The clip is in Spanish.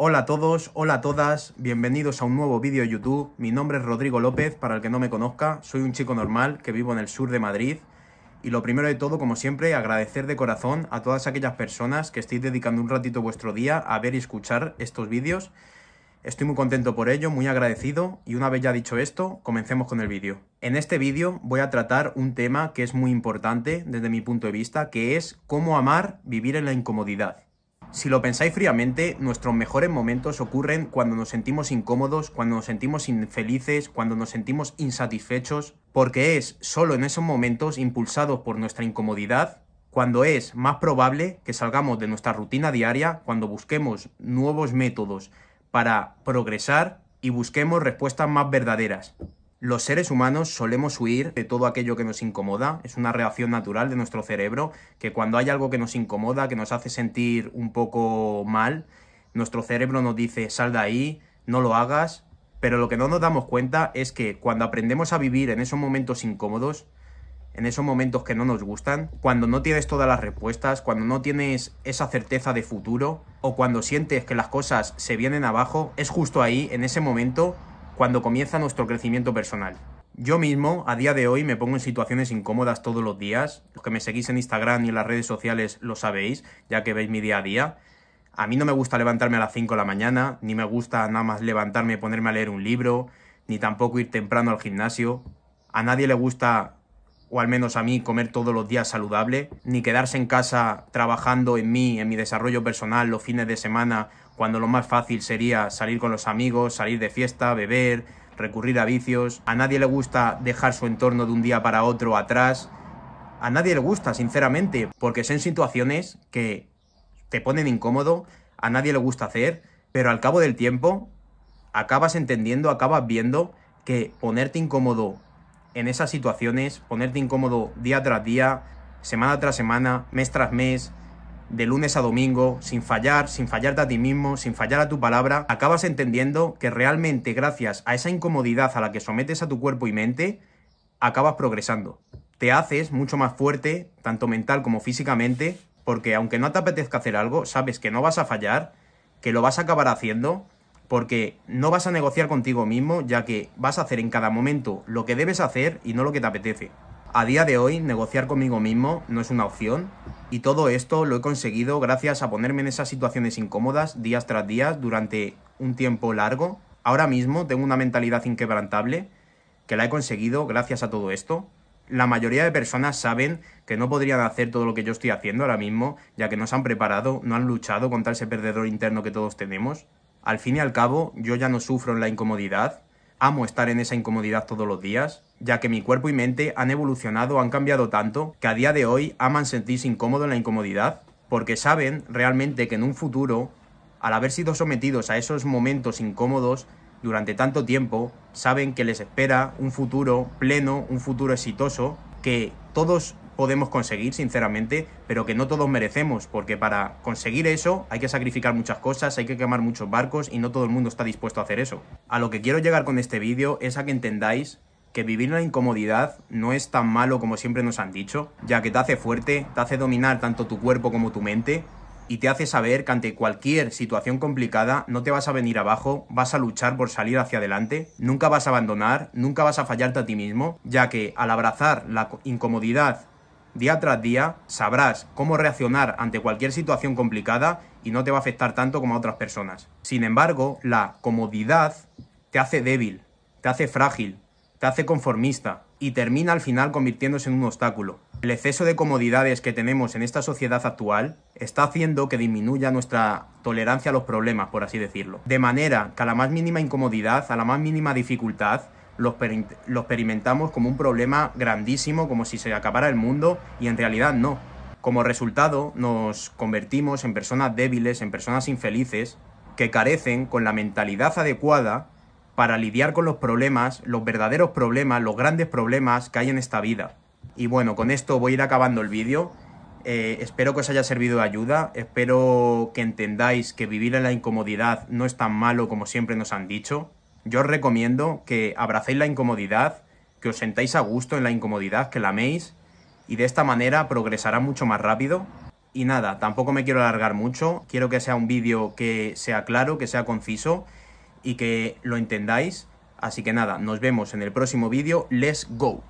Hola a todos, hola a todas, bienvenidos a un nuevo vídeo de YouTube. Mi nombre es Rodrigo López, para el que no me conozca, soy un chico normal que vivo en el sur de Madrid. Y lo primero de todo, como siempre, agradecer de corazón a todas aquellas personas que estéis dedicando un ratito vuestro día a ver y escuchar estos vídeos. Estoy muy contento por ello, muy agradecido y una vez ya dicho esto, comencemos con el vídeo. En este vídeo voy a tratar un tema que es muy importante desde mi punto de vista, que es cómo amar vivir en la incomodidad. Si lo pensáis fríamente, nuestros mejores momentos ocurren cuando nos sentimos incómodos, cuando nos sentimos infelices, cuando nos sentimos insatisfechos, porque es solo en esos momentos impulsados por nuestra incomodidad cuando es más probable que salgamos de nuestra rutina diaria, cuando busquemos nuevos métodos para progresar y busquemos respuestas más verdaderas. Los seres humanos solemos huir de todo aquello que nos incomoda, es una reacción natural de nuestro cerebro, que cuando hay algo que nos incomoda, que nos hace sentir un poco mal, nuestro cerebro nos dice sal de ahí, no lo hagas, pero lo que no nos damos cuenta es que cuando aprendemos a vivir en esos momentos incómodos, en esos momentos que no nos gustan, cuando no tienes todas las respuestas, cuando no tienes esa certeza de futuro, o cuando sientes que las cosas se vienen abajo, es justo ahí, en ese momento, cuando comienza nuestro crecimiento personal. Yo mismo, a día de hoy, me pongo en situaciones incómodas todos los días. Los que me seguís en Instagram y en las redes sociales lo sabéis, ya que veis mi día a día. A mí no me gusta levantarme a las 5 de la mañana, ni me gusta nada más levantarme y ponerme a leer un libro, ni tampoco ir temprano al gimnasio. A nadie le gusta o al menos a mí, comer todos los días saludable, ni quedarse en casa trabajando en mí, en mi desarrollo personal los fines de semana, cuando lo más fácil sería salir con los amigos, salir de fiesta, beber, recurrir a vicios. A nadie le gusta dejar su entorno de un día para otro atrás. A nadie le gusta, sinceramente, porque son situaciones que te ponen incómodo, a nadie le gusta hacer, pero al cabo del tiempo acabas entendiendo, acabas viendo que ponerte incómodo en esas situaciones, ponerte incómodo día tras día, semana tras semana, mes tras mes, de lunes a domingo, sin fallar, sin fallarte a ti mismo, sin fallar a tu palabra, acabas entendiendo que realmente gracias a esa incomodidad a la que sometes a tu cuerpo y mente, acabas progresando. Te haces mucho más fuerte, tanto mental como físicamente, porque aunque no te apetezca hacer algo, sabes que no vas a fallar, que lo vas a acabar haciendo porque no vas a negociar contigo mismo, ya que vas a hacer en cada momento lo que debes hacer y no lo que te apetece. A día de hoy, negociar conmigo mismo no es una opción, y todo esto lo he conseguido gracias a ponerme en esas situaciones incómodas días tras días durante un tiempo largo. Ahora mismo tengo una mentalidad inquebrantable que la he conseguido gracias a todo esto. La mayoría de personas saben que no podrían hacer todo lo que yo estoy haciendo ahora mismo, ya que no se han preparado, no han luchado contra ese perdedor interno que todos tenemos. Al fin y al cabo, yo ya no sufro en la incomodidad, amo estar en esa incomodidad todos los días, ya que mi cuerpo y mente han evolucionado, han cambiado tanto, que a día de hoy aman sentirse incómodos en la incomodidad, porque saben realmente que en un futuro, al haber sido sometidos a esos momentos incómodos durante tanto tiempo, saben que les espera un futuro pleno, un futuro exitoso, que todos podemos conseguir, sinceramente, pero que no todos merecemos, porque para conseguir eso hay que sacrificar muchas cosas, hay que quemar muchos barcos y no todo el mundo está dispuesto a hacer eso. A lo que quiero llegar con este vídeo es a que entendáis que vivir la incomodidad no es tan malo como siempre nos han dicho, ya que te hace fuerte, te hace dominar tanto tu cuerpo como tu mente, y te hace saber que ante cualquier situación complicada no te vas a venir abajo, vas a luchar por salir hacia adelante, nunca vas a abandonar, nunca vas a fallarte a ti mismo, ya que al abrazar la incomodidad día tras día sabrás cómo reaccionar ante cualquier situación complicada y no te va a afectar tanto como a otras personas. Sin embargo, la comodidad te hace débil, te hace frágil, te hace conformista y termina al final convirtiéndose en un obstáculo. El exceso de comodidades que tenemos en esta sociedad actual está haciendo que disminuya nuestra tolerancia a los problemas, por así decirlo. De manera que a la más mínima incomodidad, a la más mínima dificultad, lo, experimentamos como un problema grandísimo, como si se acabara el mundo, y en realidad no. Como resultado, nos convertimos en personas débiles, en personas infelices, que carecen con la mentalidad adecuada para lidiar con los problemas, los verdaderos problemas, los grandes problemas que hay en esta vida. Y bueno, con esto voy a ir acabando el vídeo. Eh, espero que os haya servido de ayuda, espero que entendáis que vivir en la incomodidad no es tan malo como siempre nos han dicho, yo os recomiendo que abracéis la incomodidad, que os sentáis a gusto en la incomodidad, que la améis y de esta manera progresará mucho más rápido. Y nada, tampoco me quiero alargar mucho, quiero que sea un vídeo que sea claro, que sea conciso y que lo entendáis. Así que nada, nos vemos en el próximo vídeo. ¡Let's go!